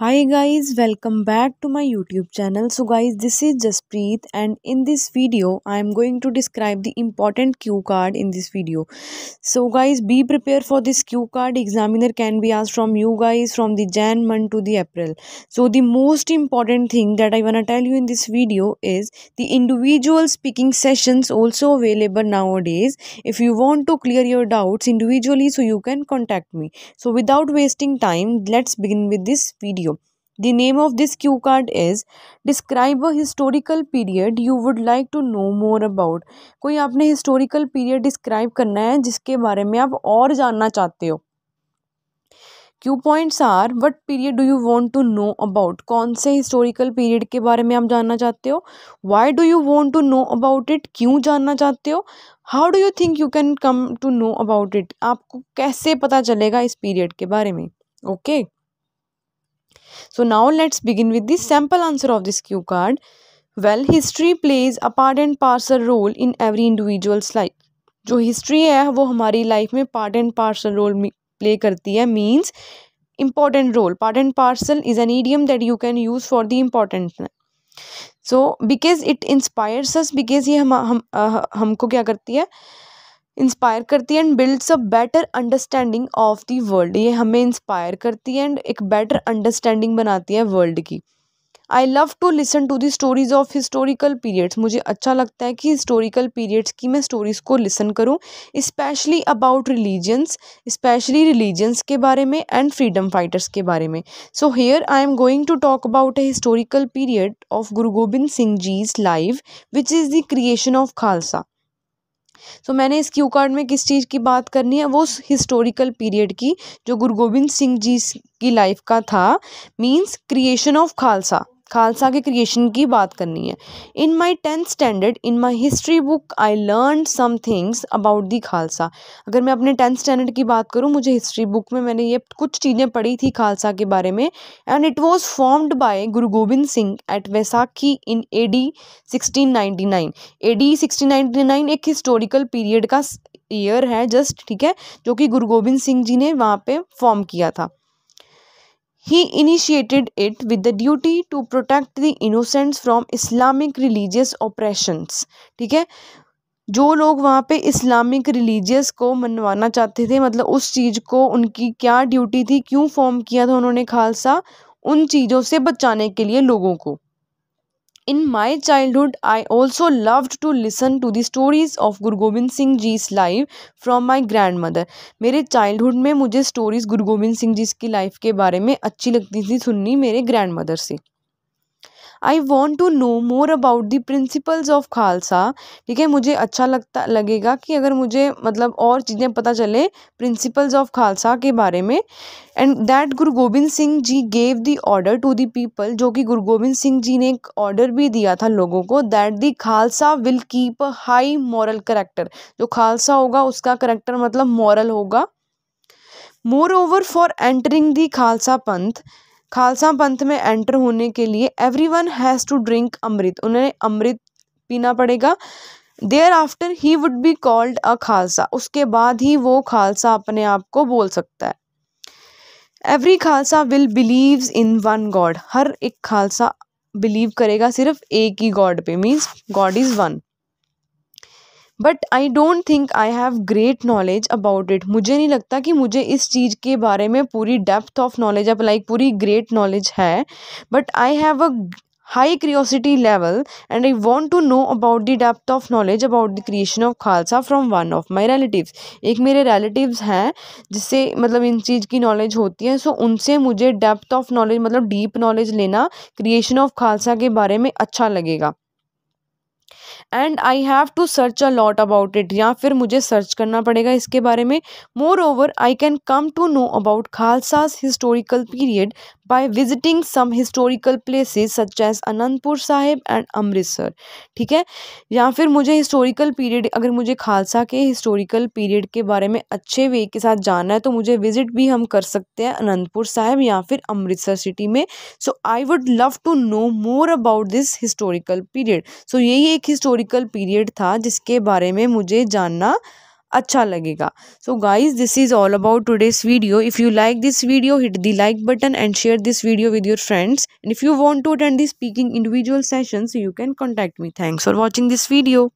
hi guys welcome back to my youtube channel so guys this is Jaspreet and in this video i am going to describe the important cue card in this video so guys be prepared for this cue card examiner can be asked from you guys from the jan month to the april so the most important thing that i wanna tell you in this video is the individual speaking sessions also available nowadays if you want to clear your doubts individually so you can contact me so without wasting time let's begin with this video The name of this cue card is describe a historical period you would like to know more about. कोई आपने historical period describe करना है जिसके बारे में आप और जानना चाहते हो Q points are what period do you want to know about कौन से हिस्टोरिकल पीरियड के बारे में आप जानना चाहते हो why do you want to know about it क्यों जानना चाहते हो how do you think you can come to know about it आपको कैसे पता चलेगा इस पीरियड के बारे में okay okay? So now let's begin with the sample answer of this cue card. Well, history plays a part and parcel role in every individual's life. जो history है वो हमारी life में part and parcel role play करती है means important role. Part and parcel is an idiom that you can use for the important so because it inspires us because ये हम हम हमको क्या करती है uh, इंस्पायर करती है and builds a better understanding of the world ये हमें इंस्पायर करती है एंड एक बेटर अंडरस्टैंडिंग बनाती है वर्ल्ड की I love to listen to the stories of historical periods मुझे अच्छा लगता है कि हिस्टोरिकल पीरियड्स की मैं स्टोरीज़ को लिसन करूँ especially about religions especially religions के बारे में एंड फ्रीडम फाइटर्स के बारे में so here I am going to talk about a historical period of Guru Gobind Singh जीज live which is the creation of Khalsa so मैंने इस क्यू कार्ड में किस चीज़ की बात करनी है वो उस हिस्टोरिकल पीरियड की जो गुरु गोबिंद सिंह जी की लाइफ का था means creation of Khalsa Khalsa के क्रिएशन की बात करनी है in my tenth standard in my history book I learn some things about the Khalsa अगर मैं अपने टेंथ स्टैंडर्ड की बात करूँ मुझे हिस्ट्री बुक में मैंने ये कुछ चीज़ें पढ़ी थी खालसा के बारे में and it was formed by Guru Gobind Singh at Vaisakhi in A D sixteen ninety nine A D sixteen ninety nine एक हिस्टोरिकल पीरियड का ईयर है जस्ट ठीक है जो कि गुरु गोबिंद सिंह जी ने वहाँ पे फॉर्म किया था He initiated it with the duty to protect the innocents from Islamic religious oppressions. ठीक है जो लोग वहाँ पे इस्लामिक रिलीजियस को मनवाना चाहते थे मतलब उस चीज़ को उनकी क्या ड्यूटी थी क्यों फॉर्म किया था उन्होंने खालसा उन चीज़ों से बचाने के लिए लोगों को in my childhood I also love to listen to the stories of Guru Gobind Singh ji his life from my grandmother मेरे चाइल्ड हुड में मुझे स्टोरीज गुरु गोबिंद सिंह जी की लाइफ के बारे में अच्छी लगती थी सुननी मेरे ग्रैंड मदर से I want to know more about the principles of Khalsa ठीक है मुझे अच्छा लगता लगेगा कि अगर मुझे मतलब और चीज़ें पता चले प्रिंसिपल्स ऑफ खालसा के बारे में and that Guru Gobind Singh ji gave the order to the people जो कि गुरु गोबिंद सिंह जी ने एक ऑर्डर भी दिया था लोगों को that the Khalsa will keep a high moral character जो खालसा होगा उसका करेक्टर मतलब मॉरल होगा moreover for entering the Khalsa Panth Khalsa Panth में एंटर होने के लिए everyone has to drink amrit उन्हें अमृत पीना पड़ेगा thereafter he would be called a Khalsa उसके बाद ही वो खालसा अपने आप को बोल सकता है every Khalsa will believe in one God हर एक खालसा बिलीव करेगा सिर्फ एक ही गॉड पे means God is one but I don't think I have great knowledge about it मुझे नहीं लगता कि मुझे इस चीज़ के बारे में पूरी डेप्थ ऑफ नॉलेज अब लाइक पूरी ग्रेट नॉलेज है but I have a high curiosity level and I want to know about the depth of knowledge about the creation of Khalsa from one of my relative एक मेरे relative हैं जिससे मतलब इन चीज़ की knowledge होती है सो उनसे मुझे डेप्थ ऑफ नॉलेज मतलब डीप नॉलेज लेना क्रिएशन ऑफ खालसा के बारे में अच्छा लगेगा and I have to search a lot about it या फिर मुझे सर्च करना पड़ेगा इसके बारे में moreover I can come to know about खालसाज historical period by visiting some historical places such as Anandpur Sahib and Amritsar ठीक है या फिर मुझे हिस्टोरिकल पीरियड अगर मुझे खालसा के हिस्टोरिकल पीरियड के बारे में अच्छे वे के साथ जाना है तो मुझे विजिट भी हम कर सकते हैं अनंतपुर साहिब या फिर अमृतसर सिटी में so I would love to know more about this historical period so यही एक हिस्टो हिस्टोरिकल पीरियड था जिसके बारे में मुझे जानना अच्छा लगेगा so guys this is all about today's video if you like this video hit the like button and share this video with your friends and if you want to attend the speaking individual session you can contact me thanks for watching this video